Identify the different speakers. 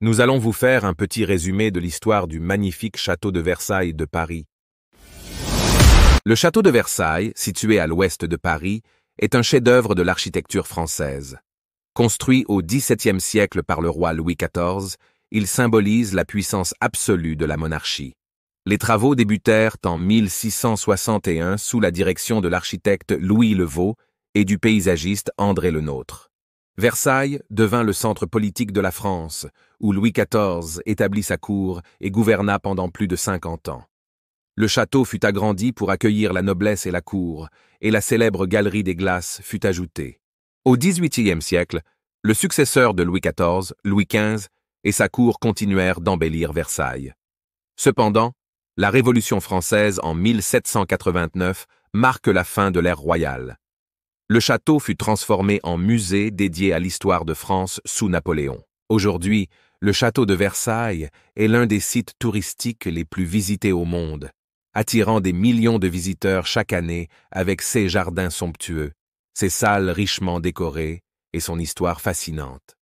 Speaker 1: Nous allons vous faire un petit résumé de l'histoire du magnifique château de Versailles de Paris. Le château de Versailles, situé à l'ouest de Paris, est un chef-d'œuvre de l'architecture française. Construit au XVIIe siècle par le roi Louis XIV, il symbolise la puissance absolue de la monarchie. Les travaux débutèrent en 1661 sous la direction de l'architecte Louis Levaux et du paysagiste André Le Nôtre. Versailles devint le centre politique de la France, où Louis XIV établit sa cour et gouverna pendant plus de cinquante ans. Le château fut agrandi pour accueillir la noblesse et la cour, et la célèbre Galerie des Glaces fut ajoutée. Au XVIIIe siècle, le successeur de Louis XIV, Louis XV, et sa cour continuèrent d'embellir Versailles. Cependant, la Révolution française en 1789 marque la fin de l'ère royale. Le château fut transformé en musée dédié à l'histoire de France sous Napoléon. Aujourd'hui, le château de Versailles est l'un des sites touristiques les plus visités au monde, attirant des millions de visiteurs chaque année avec ses jardins somptueux, ses salles richement décorées et son histoire fascinante.